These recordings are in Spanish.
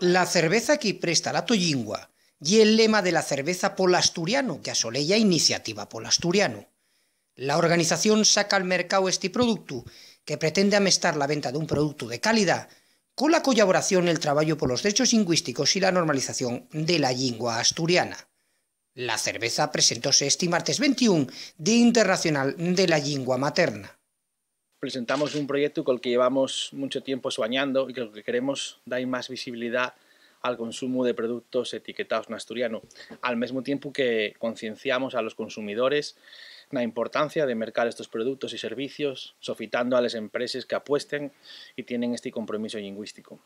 La cerveza que presta la Toyingua y el lema de la cerveza polasturiano que asoleya Iniciativa Polasturiano. La organización saca al mercado este producto que pretende amestar la venta de un producto de calidad con la colaboración el trabajo por los derechos lingüísticos y la normalización de la lengua asturiana. La cerveza presentóse este martes 21, de Internacional de la Lingua Materna presentamos un proyecto con el que llevamos mucho tiempo soñando y con lo que queremos dar más visibilidad al consumo de productos etiquetados en asturiano, al mismo tiempo que concienciamos a los consumidores la importancia de mercar estos productos y servicios, sofitando a las empresas que apuesten y tienen este compromiso lingüístico.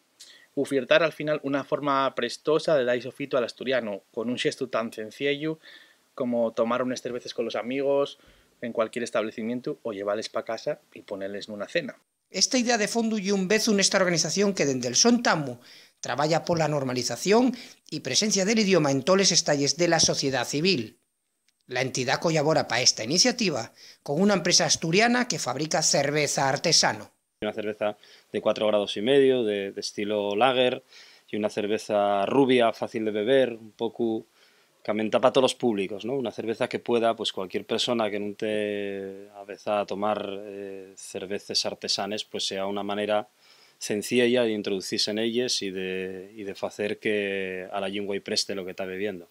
Ofertar al final una forma prestosa de dar sofito al asturiano, con un gesto tan sencillo como tomar unas cervezas con los amigos, en cualquier establecimiento o llevarles para casa y ponerles en una cena. Esta idea de fondo y un vez esta organización que desde el son trabaja por la normalización y presencia del idioma en todos los estalles de la sociedad civil. La entidad colabora para esta iniciativa con una empresa asturiana que fabrica cerveza artesano. Una cerveza de 4 grados y medio, de, de estilo lager, y e una cerveza rubia, fácil de beber, un poco Camenta para todos los públicos, ¿no? Una cerveza que pueda, pues cualquier persona que no te veces a tomar eh, cervezas artesanes, pues sea una manera sencilla de introducirse en ellas y de, de hacer que a la lengua preste lo que está bebiendo.